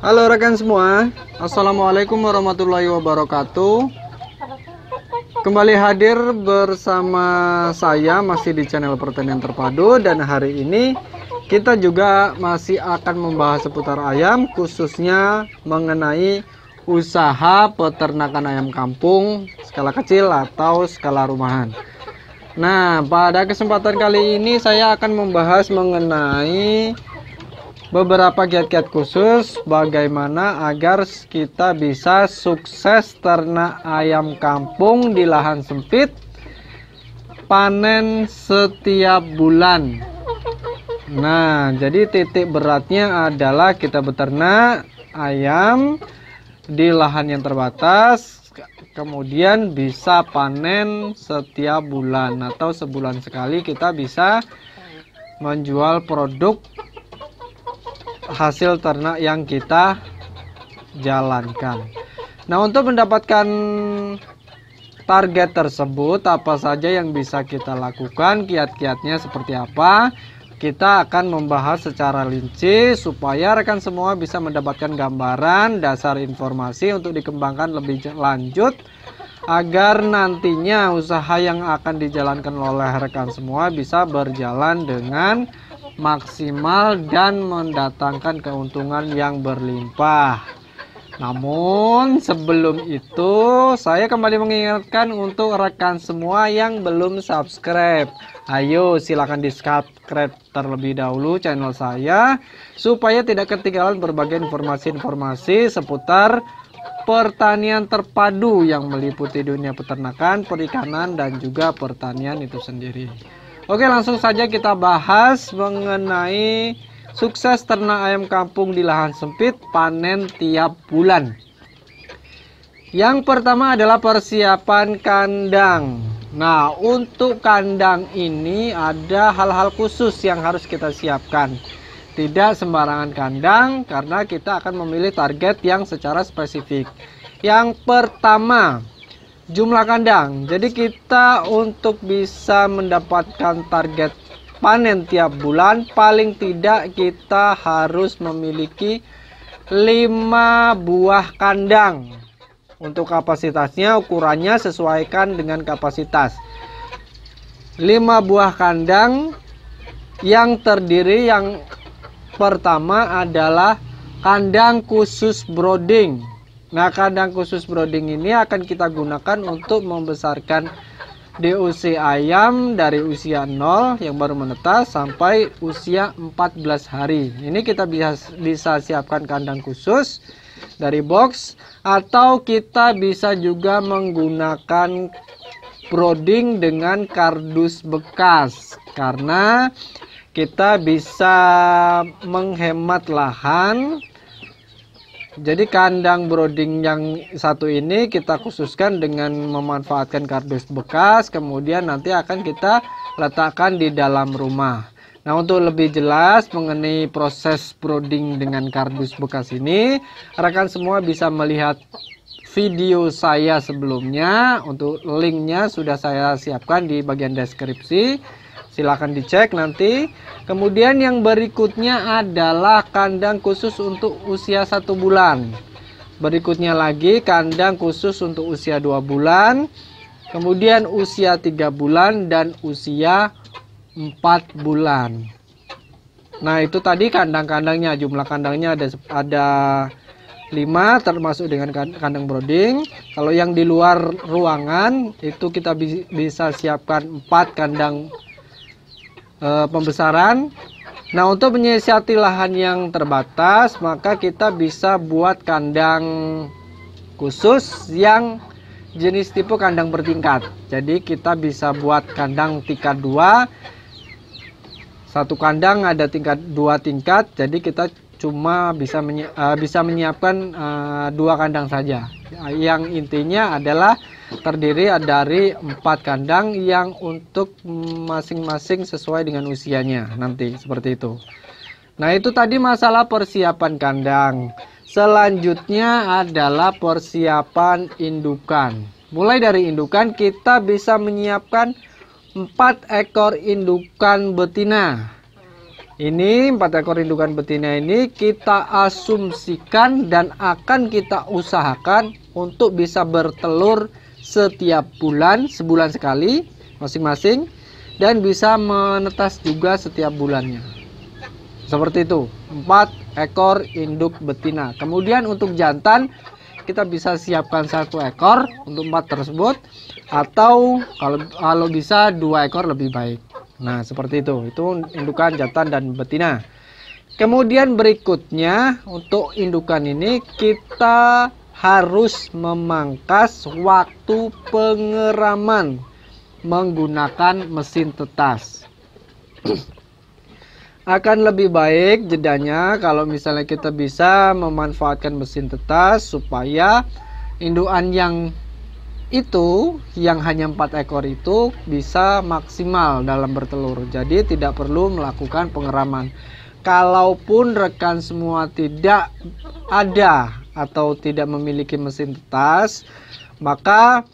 Halo rekan semua, Assalamualaikum warahmatullahi wabarakatuh Kembali hadir bersama saya masih di channel pertanian terpadu Dan hari ini kita juga masih akan membahas seputar ayam Khususnya mengenai usaha peternakan ayam kampung skala kecil atau skala rumahan Nah pada kesempatan kali ini saya akan membahas mengenai beberapa kiat-kiat khusus bagaimana agar kita bisa sukses ternak ayam kampung di lahan sempit panen setiap bulan nah jadi titik beratnya adalah kita beternak ayam di lahan yang terbatas kemudian bisa panen setiap bulan atau sebulan sekali kita bisa menjual produk hasil ternak yang kita jalankan. Nah, untuk mendapatkan target tersebut, apa saja yang bisa kita lakukan, kiat-kiatnya seperti apa, kita akan membahas secara linci supaya rekan semua bisa mendapatkan gambaran dasar informasi untuk dikembangkan lebih lanjut agar nantinya usaha yang akan dijalankan oleh rekan semua bisa berjalan dengan maksimal dan mendatangkan keuntungan yang berlimpah. Namun sebelum itu saya kembali mengingatkan untuk rekan semua yang belum subscribe. Ayo silakan di subscribe terlebih dahulu channel saya supaya tidak ketinggalan berbagai informasi-informasi seputar pertanian terpadu yang meliputi dunia peternakan, perikanan dan juga pertanian itu sendiri. Oke, langsung saja kita bahas mengenai sukses ternak ayam kampung di lahan sempit panen tiap bulan. Yang pertama adalah persiapan kandang. Nah, untuk kandang ini ada hal-hal khusus yang harus kita siapkan. Tidak sembarangan kandang karena kita akan memilih target yang secara spesifik. Yang pertama, jumlah kandang. Jadi kita untuk bisa mendapatkan target panen tiap bulan paling tidak kita harus memiliki 5 buah kandang untuk kapasitasnya ukurannya sesuaikan dengan kapasitas 5 buah kandang yang terdiri yang pertama adalah kandang khusus brooding Nah, kandang khusus brooding ini akan kita gunakan untuk membesarkan DOC ayam dari usia 0 yang baru menetas sampai usia 14 hari. Ini kita bisa bisa siapkan kandang khusus dari box atau kita bisa juga menggunakan brooding dengan kardus bekas karena kita bisa menghemat lahan jadi kandang brooding yang satu ini kita khususkan dengan memanfaatkan kardus bekas, kemudian nanti akan kita letakkan di dalam rumah. Nah, untuk lebih jelas mengenai proses brooding dengan kardus bekas ini, rekan semua bisa melihat video saya sebelumnya. Untuk linknya sudah saya siapkan di bagian deskripsi silahkan dicek nanti kemudian yang berikutnya adalah kandang khusus untuk usia satu bulan berikutnya lagi kandang khusus untuk usia dua bulan kemudian usia tiga bulan dan usia empat bulan nah itu tadi kandang-kandangnya jumlah kandangnya ada ada 5 termasuk dengan kan-, kandang broding. Kalau yang di luar ruangan itu kita bisa siapkan empat kandang e, pembesaran. Nah, untuk menyiasati lahan yang terbatas, maka kita bisa buat kandang khusus yang jenis tipe kandang bertingkat. Jadi, kita bisa buat kandang tingkat 2. Satu kandang ada tingkat dua tingkat, jadi kita cuma bisa menyi uh, bisa menyiapkan uh, dua kandang saja yang intinya adalah terdiri dari empat kandang yang untuk masing-masing sesuai dengan usianya nanti seperti itu nah itu tadi masalah persiapan kandang selanjutnya adalah persiapan indukan mulai dari indukan kita bisa menyiapkan empat ekor indukan betina ini empat ekor indukan betina ini kita asumsikan dan akan kita usahakan untuk bisa bertelur setiap bulan sebulan sekali masing-masing dan bisa menetas juga setiap bulannya seperti itu empat ekor induk betina kemudian untuk jantan kita bisa siapkan satu ekor untuk empat tersebut atau kalau kalau bisa dua ekor lebih baik Nah, seperti itu. Itu indukan jantan dan betina. Kemudian berikutnya untuk indukan ini kita harus memangkas waktu pengeraman menggunakan mesin tetas. Akan lebih baik jedanya kalau misalnya kita bisa memanfaatkan mesin tetas supaya indukan yang itu yang hanya empat ekor itu bisa maksimal dalam bertelur jadi tidak perlu melakukan pengeraman kalaupun rekan semua tidak ada atau tidak memiliki mesin tetas maka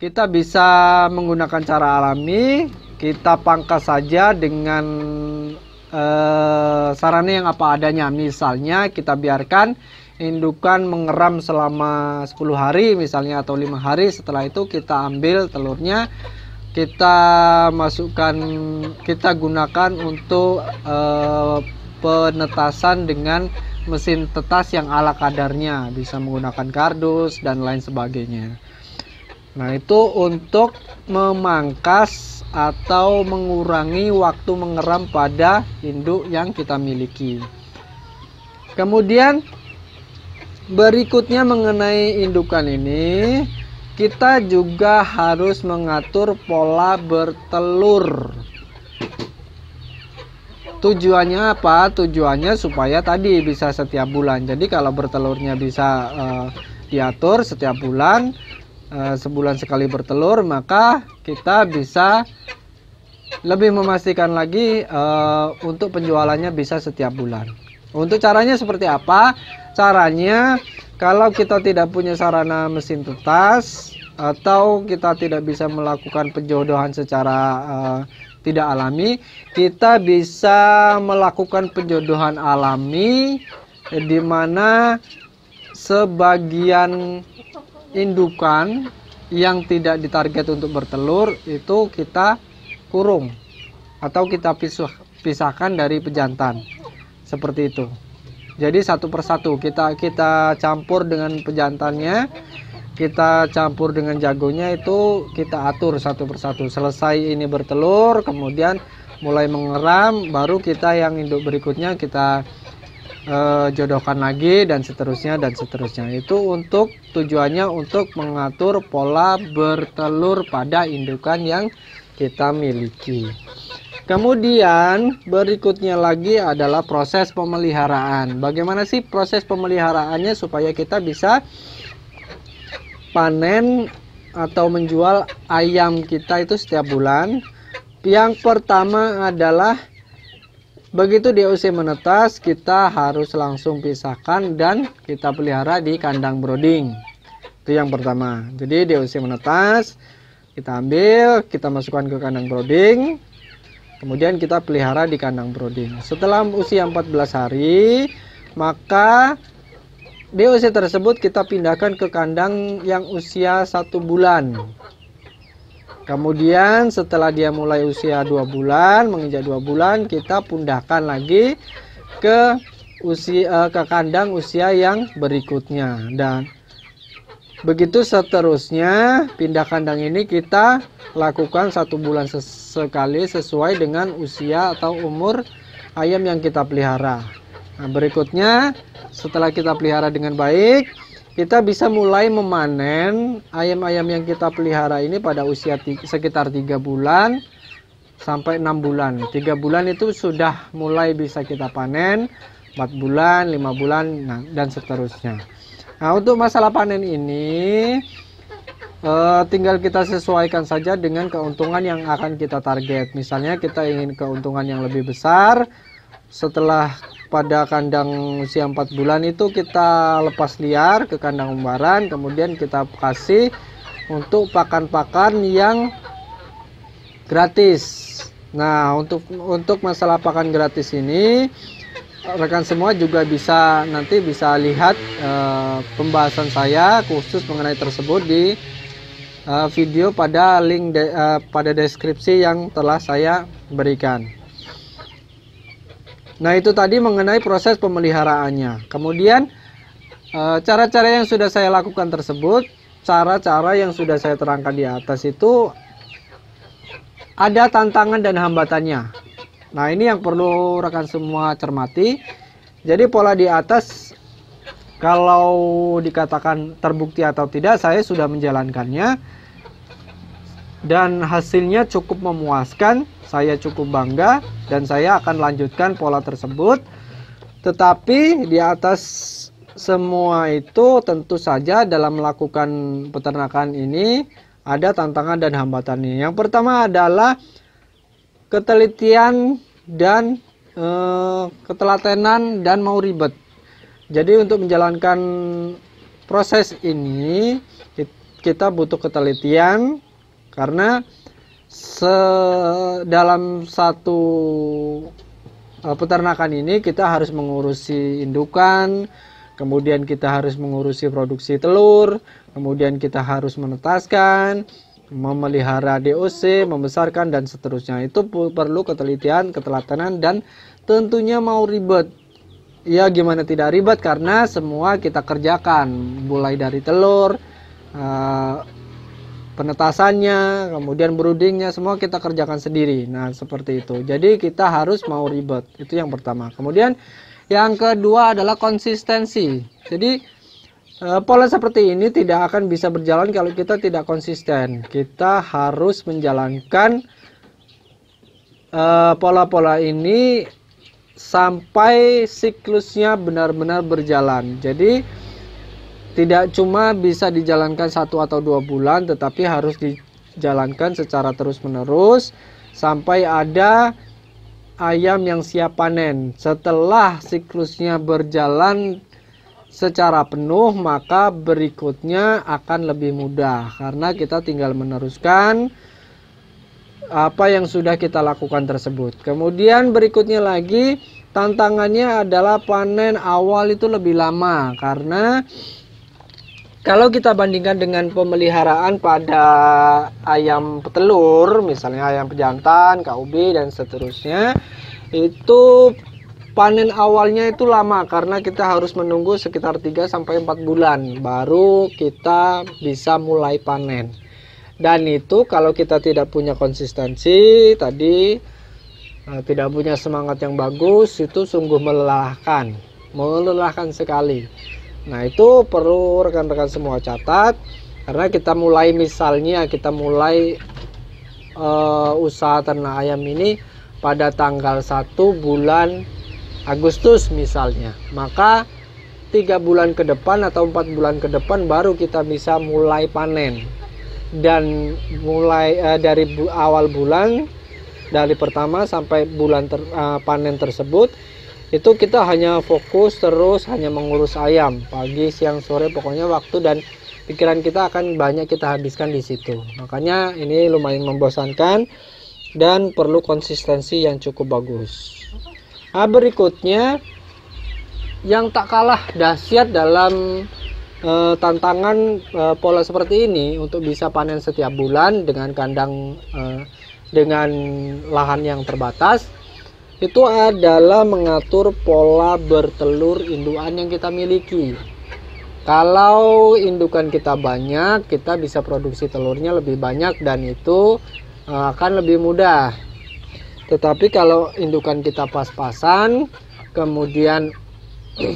kita bisa menggunakan cara alami kita pangkas saja dengan eh, sarana yang apa adanya misalnya kita biarkan indukan mengeram selama 10 hari misalnya atau lima hari setelah itu kita ambil telurnya kita masukkan kita gunakan untuk e, penetasan dengan mesin tetas yang ala kadarnya bisa menggunakan kardus dan lain sebagainya nah itu untuk memangkas atau mengurangi waktu mengeram pada induk yang kita miliki kemudian berikutnya mengenai indukan ini kita juga harus mengatur pola bertelur tujuannya apa tujuannya supaya tadi bisa setiap bulan jadi kalau bertelurnya bisa uh, diatur setiap bulan uh, sebulan sekali bertelur maka kita bisa lebih memastikan lagi uh, untuk penjualannya bisa setiap bulan untuk caranya seperti apa? Caranya kalau kita tidak punya sarana mesin tetas atau kita tidak bisa melakukan penjodohan secara uh, tidak alami, kita bisa melakukan penjodohan alami di mana sebagian indukan yang tidak ditarget untuk bertelur itu kita kurung atau kita pisah, pisahkan dari pejantan seperti itu jadi satu persatu kita kita campur dengan pejantannya kita campur dengan jagonya itu kita atur satu persatu selesai ini bertelur kemudian mulai mengeram baru kita yang induk berikutnya kita eh, jodohkan lagi dan seterusnya dan seterusnya itu untuk tujuannya untuk mengatur pola bertelur pada indukan yang kita miliki Kemudian berikutnya lagi adalah proses pemeliharaan. Bagaimana sih proses pemeliharaannya supaya kita bisa panen atau menjual ayam kita itu setiap bulan? Yang pertama adalah begitu DOC menetas, kita harus langsung pisahkan dan kita pelihara di kandang brooding. Itu yang pertama. Jadi DOC menetas, kita ambil, kita masukkan ke kandang broding. Kemudian kita pelihara di kandang brooding. Setelah usia 14 hari, maka DOC tersebut kita pindahkan ke kandang yang usia satu bulan. Kemudian setelah dia mulai usia dua bulan, menginjak dua bulan, kita pindahkan lagi ke usia eh, ke kandang usia yang berikutnya dan Begitu seterusnya, pindah kandang ini kita lakukan satu bulan sekali sesuai dengan usia atau umur ayam yang kita pelihara. Nah, berikutnya, setelah kita pelihara dengan baik, kita bisa mulai memanen ayam-ayam yang kita pelihara ini pada usia sekitar 3 bulan sampai 6 bulan. 3 bulan itu sudah mulai bisa kita panen, 4 bulan, 5 bulan, nah, dan seterusnya. Nah, untuk masalah panen ini eh, tinggal kita sesuaikan saja dengan keuntungan yang akan kita target. Misalnya kita ingin keuntungan yang lebih besar setelah pada kandang usia 4 bulan itu kita lepas liar ke kandang umbaran, kemudian kita kasih untuk pakan-pakan yang gratis. Nah, untuk untuk masalah pakan gratis ini rekan semua juga bisa nanti bisa lihat uh, pembahasan saya khusus mengenai tersebut di uh, video pada link de, uh, pada deskripsi yang telah saya berikan. Nah, itu tadi mengenai proses pemeliharaannya. Kemudian cara-cara yang sudah saya lakukan tersebut, cara-cara yang sudah saya terangkan di atas itu ada tantangan dan hambatannya. Nah, ini yang perlu rekan semua cermati. Jadi pola di atas kalau dikatakan terbukti atau tidak, saya sudah menjalankannya dan hasilnya cukup memuaskan. Saya cukup bangga dan saya akan lanjutkan pola tersebut. Tetapi di atas semua itu tentu saja dalam melakukan peternakan ini ada tantangan dan hambatannya. Yang pertama adalah ketelitian dan e, ketelatenan dan mau ribet. Jadi untuk menjalankan proses ini kita butuh ketelitian karena dalam satu eh, peternakan ini kita harus mengurusi indukan, kemudian kita harus mengurusi produksi telur, kemudian kita harus menetaskan, memelihara DOC, membesarkan dan seterusnya. Itu perlu ketelitian, ketelatenan dan tentunya mau ribet. Ya gimana tidak ribet karena semua kita kerjakan mulai dari telur, eh, penetasannya, kemudian broodingnya semua kita kerjakan sendiri. Nah, seperti itu. Jadi kita harus mau ribet. Itu yang pertama. Kemudian yang kedua adalah konsistensi. Jadi Eh, pola seperti ini tidak akan bisa berjalan kalau kita tidak konsisten. Kita harus menjalankan eh, pola-pola uh, ini sampai siklusnya benar-benar berjalan. Jadi tidak cuma bisa dijalankan satu atau dua bulan, tetapi harus dijalankan secara terus-menerus sampai ada ayam yang siap panen. Setelah siklusnya berjalan secara penuh maka berikutnya akan lebih mudah karena kita tinggal meneruskan apa yang sudah kita lakukan tersebut. Kemudian berikutnya lagi tantangannya adalah panen awal itu lebih lama karena kalau kita bandingkan dengan pemeliharaan pada ayam petelur, misalnya ayam pejantan, KUB dan seterusnya, itu panen awalnya itu lama karena kita harus menunggu sekitar 3 sampai 4 bulan baru kita bisa mulai panen. Dan itu kalau kita tidak punya konsistensi tadi eh, tidak punya semangat yang bagus itu sungguh melelahkan, melelahkan sekali. Nah, itu perlu rekan-rekan semua catat karena kita mulai misalnya kita mulai uh, usaha ternak ayam ini pada tanggal 1 bulan Agustus misalnya maka tiga bulan ke depan atau empat bulan ke depan baru kita bisa mulai panen dan mulai uh, dari bu awal bulan dari pertama sampai bulan ter, uh, panen tersebut itu kita hanya fokus terus hanya mengurus ayam pagi siang sore pokoknya waktu dan pikiran kita akan banyak kita habiskan di situ makanya ini lumayan membosankan dan perlu konsistensi yang cukup bagus Nah, berikutnya yang tak kalah dahsyat dalam e, tantangan e, pola seperti ini untuk bisa panen setiap bulan dengan kandang e, dengan lahan yang terbatas itu adalah mengatur pola bertelur induan yang kita miliki. Kalau indukan kita banyak, kita bisa produksi telurnya lebih banyak dan itu akan lebih mudah tetapi kalau indukan kita pas-pasan, kemudian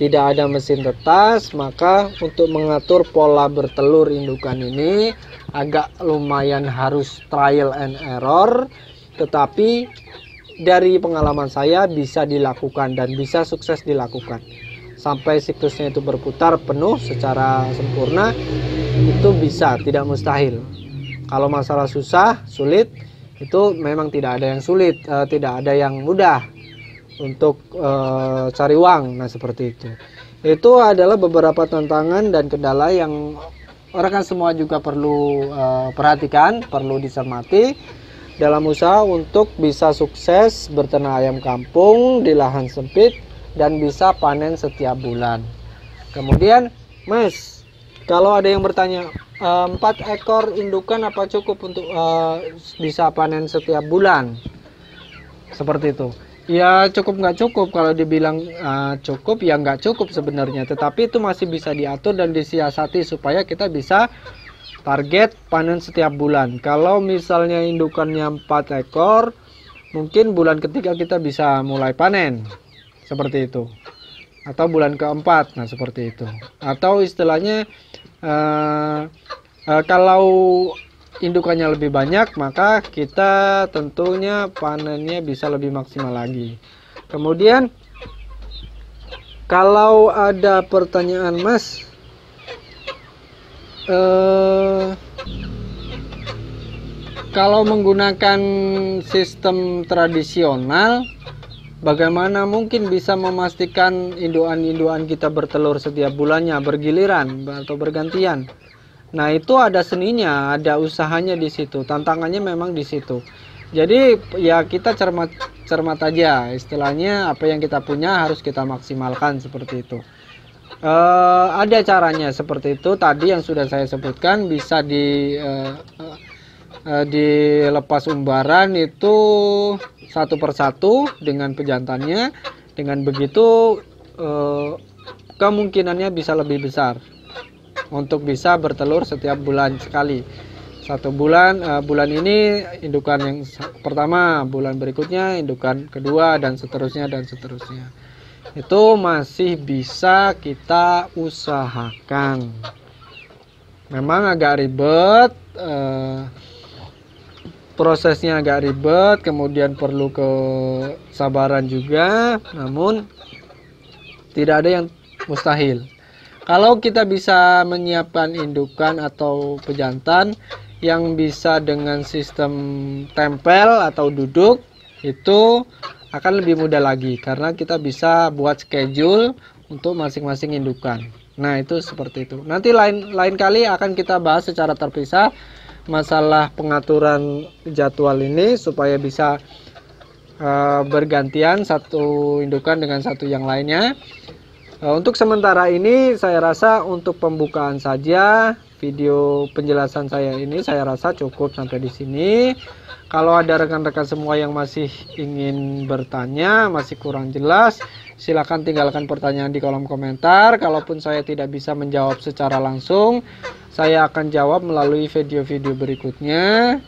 tidak ada mesin tetas, maka untuk mengatur pola bertelur indukan ini agak lumayan harus trial and error, tetapi dari pengalaman saya bisa dilakukan dan bisa sukses dilakukan. Sampai siklusnya itu berputar penuh secara sempurna, itu bisa, tidak mustahil. Kalau masalah susah, sulit, itu memang tidak ada yang sulit, uh, tidak ada yang mudah untuk uh, cari uang. Nah, seperti itu. Itu adalah beberapa tantangan dan kendala yang orang kan semua juga perlu uh, perhatikan, perlu disermati dalam usaha untuk bisa sukses bertenang ayam kampung di lahan sempit dan bisa panen setiap bulan. Kemudian, Mas, kalau ada yang bertanya, eh, empat ekor indukan apa cukup untuk uh, bisa panen setiap bulan? Seperti itu. Ya cukup nggak cukup kalau dibilang uh, cukup ya nggak cukup sebenarnya. Tetapi itu masih bisa diatur dan disiasati supaya kita bisa target panen setiap bulan. Kalau misalnya indukannya empat ekor, mungkin bulan ketiga kita bisa mulai panen. Seperti itu atau bulan keempat nah seperti itu atau istilahnya uh, uh, kalau indukannya lebih banyak maka kita tentunya panennya bisa lebih maksimal lagi kemudian kalau ada pertanyaan mas uh, kalau menggunakan sistem tradisional Bagaimana mungkin bisa memastikan induan-induan kita bertelur setiap bulannya bergiliran atau bergantian? Nah, itu ada seninya, ada usahanya di situ. Tantangannya memang di situ. Jadi, ya kita cermat cermat aja istilahnya apa yang kita punya harus kita maksimalkan seperti itu. E, ada caranya seperti itu tadi yang sudah saya sebutkan bisa di e, E, di lepas umbaran itu satu persatu dengan pejantannya dengan begitu e, kemungkinannya bisa lebih besar untuk bisa bertelur setiap bulan sekali satu bulan e, bulan ini indukan yang pertama bulan berikutnya indukan kedua dan seterusnya dan seterusnya itu masih bisa kita usahakan memang agak ribet eh, prosesnya agak ribet, kemudian perlu kesabaran juga, namun tidak ada yang mustahil. Kalau kita bisa menyiapkan indukan atau pejantan yang bisa dengan sistem tempel atau duduk, itu akan lebih mudah lagi karena kita bisa buat schedule untuk masing-masing indukan. Nah, itu seperti itu. Nanti lain lain kali akan kita bahas secara terpisah masalah pengaturan jadwal ini supaya bisa uh, bergantian satu indukan dengan satu yang lainnya. Uh, untuk sementara ini saya rasa untuk pembukaan saja video penjelasan saya ini saya rasa cukup sampai di sini. Kalau ada rekan-rekan semua yang masih ingin bertanya, masih kurang jelas, silahkan tinggalkan pertanyaan di kolom komentar. Kalaupun saya tidak bisa menjawab secara langsung, saya akan jawab melalui video-video berikutnya.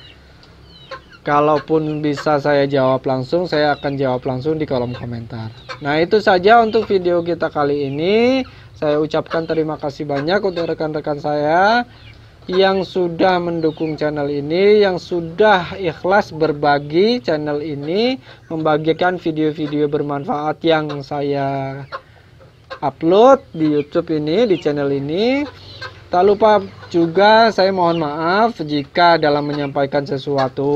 Kalaupun bisa saya jawab langsung, saya akan jawab langsung di kolom komentar. Nah, itu saja untuk video kita kali ini. Saya ucapkan terima kasih banyak untuk rekan-rekan saya yang sudah mendukung channel ini, yang sudah ikhlas berbagi channel ini, membagikan video-video bermanfaat yang saya upload di YouTube ini, di channel ini. Tak lupa juga saya mohon maaf jika dalam menyampaikan sesuatu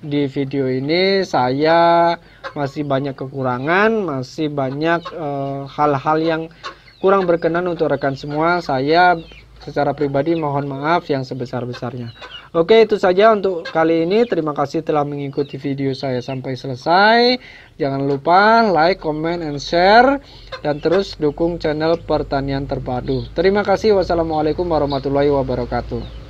di video ini saya masih banyak kekurangan, masih banyak eh, hal-hal uh, yang kurang berkenan untuk rekan semua. Saya secara pribadi mohon maaf yang sebesar-besarnya. Oke itu saja untuk kali ini. Terima kasih telah mengikuti video saya sampai selesai. Jangan lupa like, comment, and share. Dan terus dukung channel Pertanian Terpadu. Terima kasih. Wassalamualaikum warahmatullahi wabarakatuh.